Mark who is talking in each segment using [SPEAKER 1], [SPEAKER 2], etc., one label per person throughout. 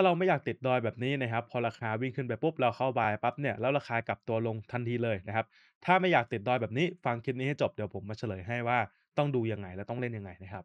[SPEAKER 1] าเราไม่อยากติดดอยแบบนี้นะครับ พอราคาวิ่งขึ้นไปปุ๊บเราเข้าบายปั๊บเนี่ยแล้วราคากลับตัวลงทันทีเลยนะครับ ถ้าไม่อยากติดดอยแบบนี้ ฟังคลิปนี้ให้จบเดี๋ยวผมมาเฉลยให้ว่าต้องดูยังไงและต้องเล่นยังไงนะครับ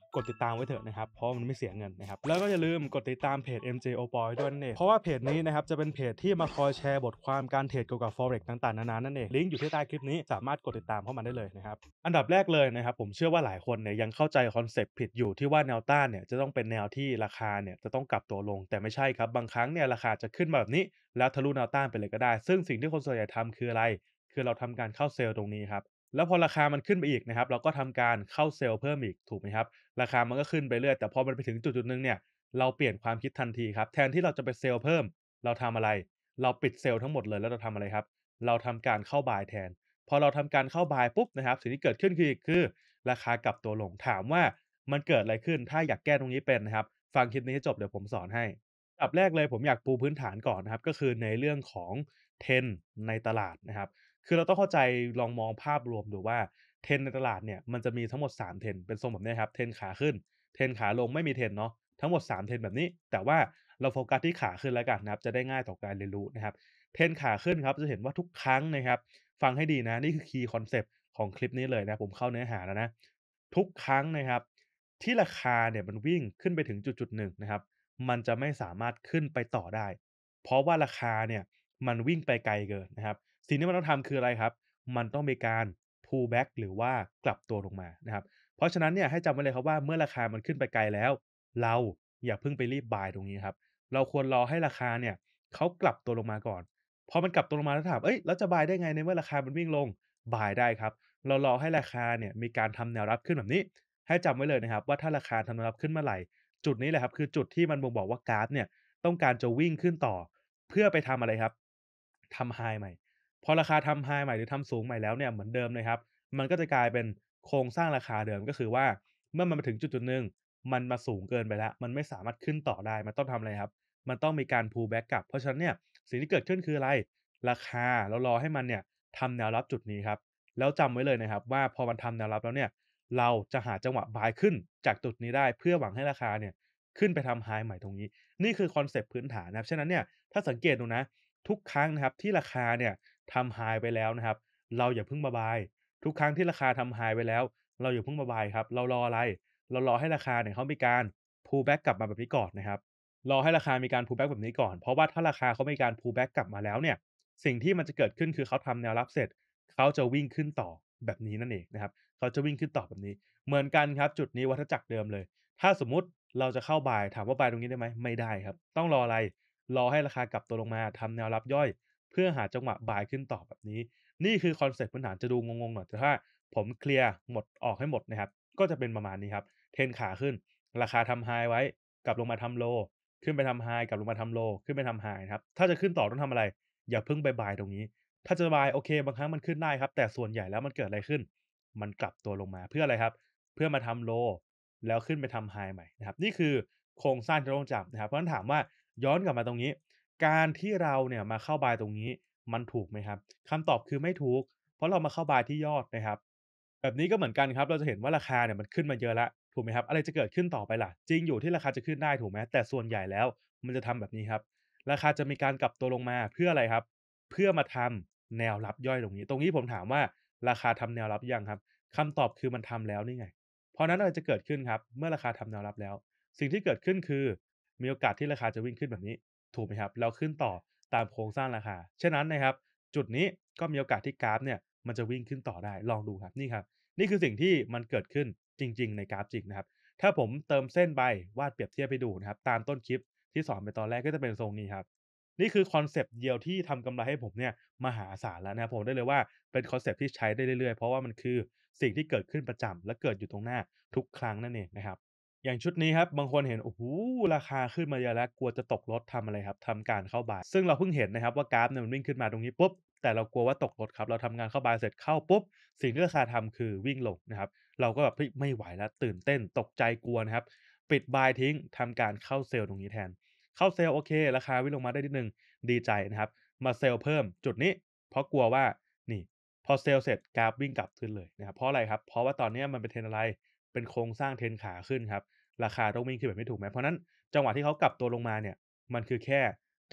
[SPEAKER 1] กดติดตามไว้เถอะนะครับ เพราะมันไม่เสียเงินนะครับ แล้วก็อย่าลืมกดติดตามเพจ MJ o p o y ด้วยนั่นเองเพราะว่าเพจนี้นะครับจะเป็นเพจที่มาคอยแชร์บทความการเทรดเกี่ยวกับ forex ต่าง ๆ นานานั่นเอง ลิงก์อยู่ที่ใต้คลิปนี้ สามารถกดติดตามเข้ามาได้เลยนะครับ อันดับแรกเลยนะครับ ผมเชื่อว่าหลายคนเนี่ย ยังเข้าใจคอนเซปต์ผิดอยู่ที่ว่าแนวต้านเนี่ยจะต้องเป็นแนวที่ราคาเนี่ยจะต้องกลับตัวลง แต่ไม่ใช่ครับ บางครั้งเนี่ยราคาจะขึ้นแบบนี้แล้วทะลุแนวต้านไปเลยก็ได้ ซึ่งสิ่งที่คนส่วนใหญ่ทำคืออะไร คือเราทำการเข้าเซลล์ตรงนี้ครับแล้วพอราคามันขึ้นไปอีกนะครับ เราก็ทำการเข้าเซลล์เพิ่มอีกถูกไหมครับ ราคามันก็ขึ้นไปเรื่อยแต่พอมันไปถึงจุดจุดนึงเนี่ยเราเปลี่ยนความคิดทันทีครับแทนที่เราจะไปเซลล์เพิ่ม เราทำอะไร เราปิดเซลล์ทั้งหมดเลยแล้วเราทำอะไรครับ เราทำการเข้าบายแทน พอเราทำการเข้าบายปุ๊บนะครับสิ่งที่เกิดขึ้นคือคือ ราคากลับตัวลงถามว่ามันเกิดอะไรขึ้นถ้าอยากแก้ตรงนี้เป็นนะครับ ฟังคลิปนี้ให้จบเดี๋ยวผมสอนให้ดับแรกเลยผมอยากปูพื้นฐานก่อนนะครับก็คือในเรื่องของเทรนในตลาดนะครับคือเราต้องเข้าใจลองมองภาพรวมดูว่าเทรนในตลาดเนี่ย มันจะมีทั้งหมด 3 เทรนเป็นทรงแบบนี้ครับเทรนขาขึ้น เทรนขาลงไม่มีเทรนเนาะทั้งหมด 3 เทรนแบบนี้ แต่ว่าเราโฟกัสที่ขาขึ้นแล้วกันนะครับ จะได้ง่ายต่อการเรียนรู้นะครับ เทรนขาขึ้นครับจะเห็นว่าทุกครั้งนะครับ ฟังให้ดีนะ นี่คือคีย์คอนเซปต์ของคลิปนี้เลยนะ ผมเข้าเนื้อหาแล้วนะทุกครั้งนะครับที่ราคาเนี่ยมันวิ่งขึ้นไปถึงจุดจุดหนึ่งนะครับมันจะไม่สามารถขึ้นไปต่อได้ เพราะว่าราคาเนี่ยมันวิ่งไปไกลเกินนะครับสิ่งที่มันต้องทำคืออะไรครับ มันต้องมีการ pull back หรือว่ากลับตัวลงมา นะครับ เพราะฉะนั้นเนี่ยให้จำไว้เลยครับว่าเมื่อราคามันขึ้นไปไกลแล้ว เราอย่าเพิ่งไปรีบบายตรงนี้ครับ เราควรรอให้ราคาเนี่ยเขากลับตัวลงมาก่อน พอมันกลับตัวลงมาแล้วถาม เอ้ยเราจะบายได้ไงในเมื่อราคา มันวิ่งลงบายได้ครับ เรารอให้ราคาเนี่ยมีการทำแนวรับขึ้นแบบนี้ ให้จำไว้เลยนะครับ ว่าถ้าราคาทำแนวรับขึ้นเมื่อไหร่ จุดนี้แหละครับ คือจุดที่มันบ่งบอกว่ากราฟเนี่ยต้องการจะวิ่งขึ้นต่อ เพื่อไปทำอะไรครับทำไฮใหม่พอราคาทำ high ใหม่ หรือทำสูงใหม่แล้วเนี่ยเหมือนเดิมเลยครับมันก็จะกลายเป็นโครงสร้างราคาเดิมก็คือว่าเมื่อมันมาถึงจุดจุดหนึ่งมันมาสูงเกินไปแล้ว มันไม่สามารถขึ้นต่อได้ มันต้องทำอะไรครับ มันต้องมีการ pull back กลับ เพราะฉะนั้นเนี่ยสิ่งที่เกิดขึ้นคืออะไรราคาเรารอให้มันเนี่ยทำแนวรับจุดนี้ครับแล้วจำไว้เลยนะครับ ว่าพอมันทำแนวรับแล้วเนี่ยเราจะหาจังหวะบายขึ้นจากจุดนี้ได้เพื่อหวังให้ราคาเนี่ยขึ้นไปทำไฮใหม่ตรงนี้นี่คือคอนเซปต์พื้นฐานนะครับฉะนั้นเนี่ยถ้าสังเกตดูนะ ทุกครั้งนะครับที่ราคาเนี่ยทำ high ไปแล้วนะครับ เราอย่าเพิ่งมาบาย ทุกครั้งที่ราคาทำ high ไปแล้ว เราอย่าเพิ่งมาบายครับ เรารออะไร เรารอให้ราคาเนี่ยเขามีการ pull back กลับมาแบบนี้ก่อนนะครับ รอให้ราคามีการ pull back แบบนี้ก่อน เพราะว่าถ้าราคาเขามีการ pull back กลับมาแล้วเนี่ย สิ่งที่มันจะเกิดขึ้นคือเขาทำแนวรับเสร็จ เขาจะวิ่งขึ้นต่อแบบนี้นั่นเองนะครับเขาจะวิ่งขึ้นต่อแบบนี้ เหมือนกันครับ จุดนี้วัฏจักรเดิมเลย ถ้าสมมติเราจะเข้าบายถามว่าบายตรงนี้ได้ไหมไม่ได้ครับ ต้องรออะไร รอให้ราคากลับตัวลงมา ทำแนวรับย่อยเพื่อหาจังหวะบายขึ้นต่อแบบนี้ นี่คือคอนเซ็ปต์พื้นฐานจะดูงงๆหน่อยแต่ถ้า ผมเคลียร์หมดออกให้หมดนะครับ ก็จะเป็นประมาณนี้ครับเทนขาขึ้น ราคาทำไฮไว้ กลับลงมาทำโล ขึ้นไปทำไฮกลับลงมาทำโลขึ้นไปทำไฮครับถ้าจะขึ้นต่อต้องทำอะไร อย่าเพิ่งบายบายตรงนี้ ถ้าจะบายโอเค บางครั้งมันขึ้นได้ครับ แต่ส่วนใหญ่แล้วมันเกิดอะไรขึ้น มันกลับตัวลงมาเพื่ออะไรครับ เพื่อมาทำโล แล้วขึ้นไปทำไฮใหม่นะครับนี่คือโครงสร้างที่ต้องจับนะครับ เพราะฉะนั้นถามว่าย้อนกลับมาตรงนี้การที่เราเนี่ยมาเข้าบายตรงนี้มันถูกไหมครับคำตอบคือไม่ถูก เพราะเรามาเข้าบายที่ยอดนะครับ แบบนี้ก็เหมือนกันครับ เราจะเห็นว่าราคาเนี่ยมันขึ้นมาเยอะละถูกไหมครับ อะไรจะเกิดขึ้นต่อไปล่ะ จริงอยู่ที่ราคาจะขึ้นได้ถูกไหมแต่ส่วนใหญ่แล้ว มันจะทำแบบนี้ครับ ราคาจะมีการกลับตัวลงมาเพื่ออะไรครับ เพื่อมาทำแนวรับย่อยตรงนี้ ตรงนี้ผมถามว่าราคาทำแนวรับยังครับ คำตอบคือมันทำแล้วนี่ไง เพราะนั้นอะไรจะเกิดขึ้นครับ เมื่อราคาทำแนวรับแล้ว สิ่งที่เกิดขึ้นคือ มีโอกาสที่ราคาจะวิ่งขึ้นแบบนี้ถูกไหมครับ เราขึ้นต่อตามโครงสร้างราคาเช่นนั้นนะครับ จุดนี้ก็มีโอกาสที่กราฟเนี่ยมันจะวิ่งขึ้นต่อได้ ลองดูครับ นี่ครับ นี่คือสิ่งที่มันเกิดขึ้นจริงๆ ในกราฟจริงนะครับ ถ้าผมเติมเส้นไปวาดเปรียบเทียบไปดูนะครับ ตามต้นคลิปที่สอนไปตอนแรกก็จะเป็นทรงนี้ครับ นี่คือคอนเซปต์เดียวที่ทำกำไรให้ผมเนี่ยมหาศาลแล้วนะครับผมได้เลยว่าเป็นคอนเซปต์ที่ใช้ได้เรื่อยๆเพราะว่ามันคือสิ่งที่เกิดขึ้นประจำและเกิดอยู่ตรงหน้าทุกครั้งนั่นเองนะครับอย่างชุดนี้ครับบางคนเห็น โอ้โหราคาขึ้นมาเยอะแล้วกลัวจะตกรถทำอะไรครับทำการเข้าบาย ซึ่งเราเพิ่งเห็นนะครับว่ากราฟเนี่ยมันวิ่งขึ้นมาตรงนี้ปุ๊บแต่เรากลัวว่าตกรถครับ เราทำงานเข้าบายเสร็จเข้าปุ๊บสิ่งที่ราคาทำคือวิ่งลงนะครับเราก็แบบไม่ไหวแล้วตื่นเต้นตกใจกลัวนะครับปิดบายทิ้งทำการเข้าเซลล์ตรงนี้แทน เข้าเซลล์โอเค ราคาวิ่งลงมาได้นิดนึงดีใจนะครับมาเซลล์เพิ่มจุดนี้ เพราะกลัวว่านี่ พอเซลล์เสร็จกราฟวิ่งกลับขึ้นเลยนะครับเพราะอะไรครับเพราะว่าตอนนี้มันเป็นเทรนอะไรเป็นโครงสร้างเทนขาขึ้นครับ ราคาต้องวิ่งขึ้นแบบไม่ถูกไหมเพราะนั้นจังหวะที่เขากลับตัวลงมาเนี่ย มันคือแค่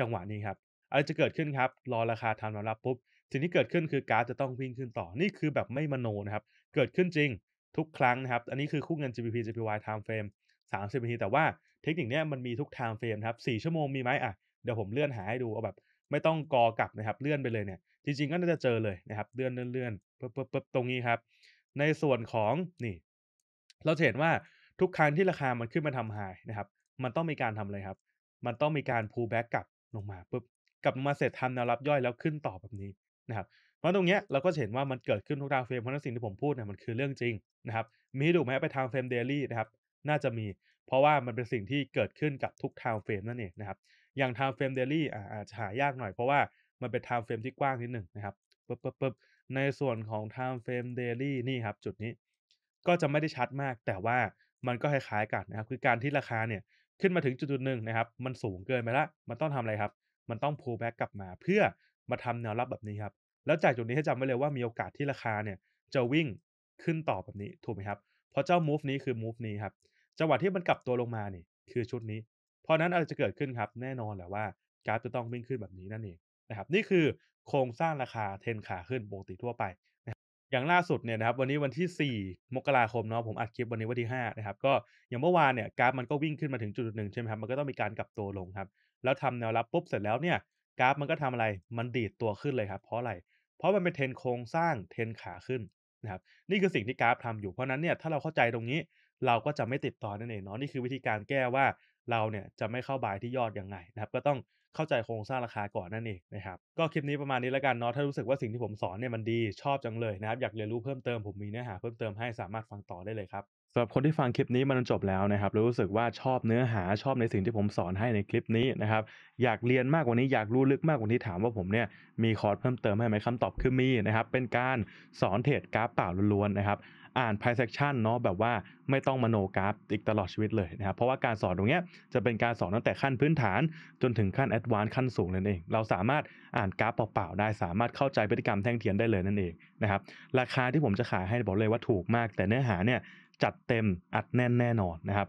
[SPEAKER 1] จังหวะนี้ครับอะไรจะเกิดขึ้นครับรอราคาทำแนวรับปุ๊บสิ่งที่เกิดขึ้นคือการจะต้องวิ่งขึ้นต่อนี่คือแบบไม่มโนนะครับ เกิดขึ้นจริงทุกครั้งนะครับอันนี้คือคู่เงิน GBP JPY time frame 30นาทีแต่ว่าเทคนิคนี้มันมีทุก time frame ครับ4ชั่วโมงมีไหมอ่ะเดี๋ยวผมเลื่อนหาให้ดูเอาแบบไม่ต้องกอกลับนะครับ เลื่อนไปเลยเนี่ยจริงๆก็น่าจะเจอเลยนะครับ เลื่อนเลื่อนเลื่อนเพิ่มตรงนี้ครับ ในส่วนของนี่เราจะเห็นว่าทุกครั้งที่ราคามันขึ้นมาทำ high นะครับ มันต้องมีการทำเลยครับ มันต้องมีการ pull back กลับลงมาปุ๊บกลับมาเสร็จทำแนวรับย่อยแล้วขึ้นต่อแบบนี้นะครับ เพราะตรงเนี้ยเราก็เห็นว่ามันเกิดขึ้นทุกดาวเฟรมเพราะนั่นสิ่งที่ผมพูดเนี่ยมันคือเรื่องจริงนะครับ มีดูไหมไปทางเฟรมเดลี่นะครับ น่าจะมี เพราะว่ามันเป็นสิ่งที่เกิดขึ้นกับทุกทาวเฟรมนั่นเองนะครับ อย่างทาวเฟรมเดลี่อาจจะหายากหน่อยเพราะว่ามันเป็นทาวเฟรมที่กว้างนิดหนึ่งนะครับปึ๊บปึ๊บปึ๊บในส่วนของ time frame daily นี่ครับจุดนี้ก็จะไม่ได้ชัดมากแต่ว่ามันก็คล้ายๆกันนะครับคือการที่ราคาเนี่ยขึ้นมาถึงจุดๆหนึ่งนะครับ มันสูงเกินไปละมันต้องทำอะไรครับ มันต้อง pull back กลับมาเพื่อมาทำแนวรับแบบนี้ครับแล้วจากจุดนี้ให้จำไว้เลยว่ามีโอกาสที่ราคาเนี่ยจะวิ่งขึ้นต่อแบบนี้ถูกไหมครับเพราะเจ้า move นี้คือ move นี้ครับจังหวะที่มันกลับตัวลงมานี่คือชุดนี้ เพราะนั้นอะไรจะเกิดขึ้นครับแน่นอนแหละว่ากราฟจะต้องวิ่งขึ้นแบบนี้นั่นเองนะครับ นี่คือโครงสร้างราคาเทนขาขึ้นปกติทั่วไปอย่างล่าสุดเนี่ยนะครับวันนี้วันที่ 4 มกราคมเนาะผมอัดคลิปวันนี้วันที่ 5 นะครับก็อย่างเมื่อวานเนี่ยกราฟมันก็วิ่งขึ้นมาถึงจุดหนึ่งใช่ไหมครับมันก็ต้องมีการกลับตัวลงครับแล้วทำแนวรับปุ๊บเสร็จแล้วเนี่ยกราฟมันก็ทำอะไรมันดีดตัวขึ้นเลยครับเพราะอะไร เพราะมันเป็นเทรนโครงสร้างเทรนขาขึ้นนะครับนี่คือสิ่งที่กราฟทำอยู่เพราะนั้นเนี่ยถ้าเราเข้าใจตรงนี้เราก็จะไม่ติดต่อนั่นเองเนาะนี่คือวิธีการแก้ว่าเราเนี่ยจะไม่เข้าบายที่ยอดยังไงนะครับก็ต้องเข้าใจโครงสร้างราคาก่อนนั่นเองนะครับ ก็คลิปนี้ประมาณนี้แล้วกันเนาะถ้ารู้สึกว่าสิ่งที่ผมสอนเนี่ยมันดีชอบจังเลยนะครับ อยากเรียนรู้เพิ่มเติมผมมีเนื้อหาเพิ่มเติมให้สามารถฟังต่อได้เลยครับสำหรับคนที่ฟังคลิปนี้มันจบแล้วนะครับ รู้สึกว่าชอบเนื้อหาชอบในสิ่งที่ผมสอนให้ในคลิปนี้นะครับ อยากเรียนมากกว่านี้ อยากรู้ลึกมากกว่านี้ถามว่าผมเนี่ย มีคอร์สเพิ่มเติมให้ไหมคำตอบคือมีนะครับ เป็นการสอนเทรดกราฟเปล่าล้วนๆนะครับอ่าน price action เนาะแบบว่าไม่ต้องมโนกราฟอีกตลอดชีวิตเลยนะครับเพราะว่าการสอนตรงเนี้ยจะเป็นการสอนตั้งแต่ขั้นพื้นฐานจนถึงขั้นแอดวานซ์ขั้นสูงนั่นเองเราสามารถอ่านกราฟเปล่าๆได้สามารถเข้าใจพฤติกรรมแท่งเทียนได้เลยนั่นเองนะครับราคาที่ผมจะขายให้บอกเลยว่าถูกมาก แต่เนื้อหาเนี่ยจัดเต็มอัดแน่นแน่นอนนะครับ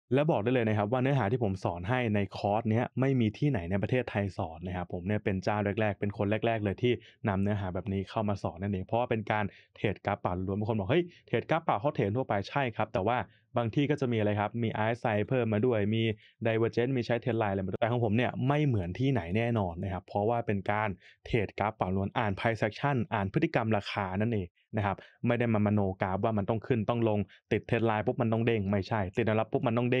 [SPEAKER 1] และบอกได้เลยนะครับว่าเนื้อหาที่ผมสอนให้ในคอร์สนี้ไม่มีที่ไหนในประเทศไทยสอนนะครับ ผมเนี่ยเป็นเจ้าแรกๆ เป็นคนแรก ๆเลยที่นำเนื้อหาแบบนี้เข้ามาสอนนั่นเองเพราะว่าเป็นการเทรดกราฟป่า้วนบางคนบอกเฮ้ยเทรดกราฟป่าเขาเทรดทั่วไปใช่ครับ แต่ว่าบางที่ก็จะมีอะไรครับ มี RSI เพิ่มมาด้วยมี d i v e r g e n c มีใช้เทรดไลน์อะไรมาด้วยแต่ของผมเนี่ยไม่เหมือนที่ไหนแน่นอนนะครับเพราะว่าเป็นการเทรดกราฟป่าล้วนอ่านไพ่เซ็กชั่นอ่านพฤติกรรมราคานั่นเองนะครับไม่ได้มามโนกราฟว่ามันต้องขึ้นต้องลงติดเทรดไลน์ปุ๊บมันต้องเด้งไม่ใช่ติดแนวรับปุ๊บมันต้องเด้ง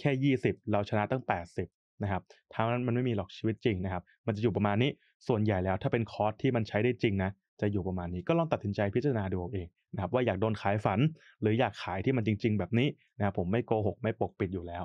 [SPEAKER 1] แค่ 20 เราชนะตั้ง 80นะครับทางนั้นมันไม่มีหรอกชีวิตจริงนะครับมันจะอยู่ประมาณนี้ส่วนใหญ่แล้วถ้าเป็นคอร์สที่มันใช้ได้จริงนะจะอยู่ประมาณนี้ก็ลองตัดสินใจพิจารณาดูเองนะครับว่าอยากโดนขายฝัน หรืออยากขายที่มันจริง ๆ แบบนี้นะครับผมไม่โกหกไม่ปกปิดอยู่แล้ว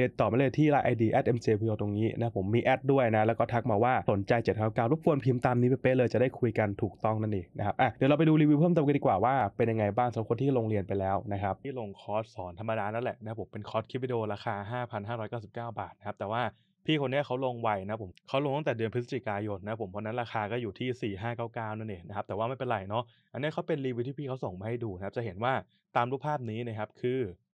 [SPEAKER 1] เรียนต่อมาเลยที่ไลน์ไอดีแอดเอ็มเจพีตรงนี้นะ ผมมีแอดด้วยนะ แล้วก็ทักมาว่าสนใจเจ็ดเก้ารบกวนพิมพ์ตามนี้เป๊ะเลยจะได้คุยกันถูกต้องนั่นเองนะครับอ่ะเดี๋ยวเราไปดูรีวิวเพิ่มเติมกันดีกว่าว่า เป็นยังไงบ้างสำหรับคนที่ลงเรียนไปแล้วนะครับที่ลงคอร์สสอนธรรมดานั่นแหละนะผมเป็นคอร์สคลิปวิดีโอราคา5,599 บาทนะครับแต่ว่าพี่คนนี้เขาลงไวนะผมเขาลงตั้งแต่เดือนพฤศจิกายนนะผมเพราะนั้นราคาก็อยู่ที่ 4 5 9 9นั่นเองนะครับแต่ว่าไม่เป็นไรเนาะอันนี้เขาเป็นรีวิวที่พี่เขาส่งมาให้ดูนะครับจะเห็นว่าตามรูปภาพนี้นะครับคือ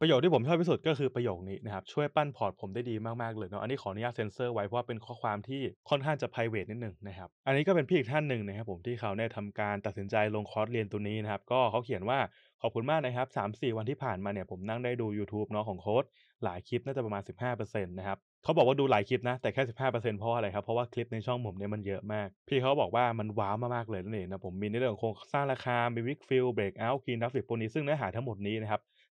[SPEAKER 1] ประโยคที่ผมชอบที่สุดก็คือประโยคนี้นะครับช่วยปั้นพอร์ตผมได้ดีมากๆเลยเนาะอันนี้ขออนุญาตเซ็นเซอร์ไว้เพราะว่าเป็นข้อความที่ค่อนข้างจะไพรเวทนิดหนึ่งนะครับอันนี้ก็เป็นพี่อีกท่านหนึ่งนะครับผมที่เขาเนี่ยทำการตัดสินใจลงคอร์สเรียนตัวนี้นะครับก็เขาเขียนว่าขอบคุณมากนะครับ3-4 วันที่ผ่านมาเนี่ยผมนั่งได้ดูยู u t u b e เนาะของโค้ดหลายคลิปน่าจะประมาณ15%นะครับเขาบอกว่าดูหลายคลิปนะแต่แค่15%เพราะอะไรครับเพราะว่าคลิปในช่องผมเนี่ยมันเยอะมาก พี่เขาบอกว่ามันว้าวมากๆเลยนั่นเองนะผมมีในเรื่องของโครงสร้างราคามีวิกฟิลเบรกเอาท์คลีนดับสิบพวนี้ซึ่งเนื้อหาทั้งหมดนี้นะครับ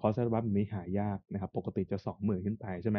[SPEAKER 1] คอร์สอัลบัมนี้หายากนะครับ ปกติจะ20,000ขึ้นไปใช่ไหม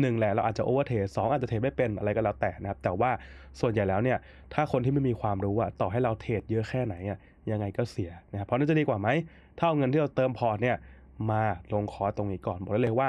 [SPEAKER 1] หนึ่งแหละเราอาจจะโอเวอร์เทสสองอาจจะเทรดไม่เป็นอะไรก็แล้วแต่นะครับ แต่ว่าส่วนใหญ่แล้วเนี่ย ถ้าคนที่ไม่มีความรู้อะต่อให้เราเทรดเยอะแค่ไหนอะยังไงก็เสียนะครับเพราะนั่นจะดีกว่าไหมถ้าเอาเงินที่เราเติมพอร์ตเนี่ยมาลงคอร์ตรงนี้ก่อนบอกได้เลยว่า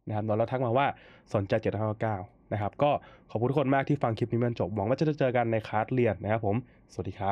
[SPEAKER 1] นะครับนอนเราทักมาว่าสนใจ759นะครับ ก็ขอบคุณทุกคนมากที่ฟังคลิปนี้มันจบ หวังว่าจะเจอกันในคลาสเรียนนะครับผม สวัสดีครับ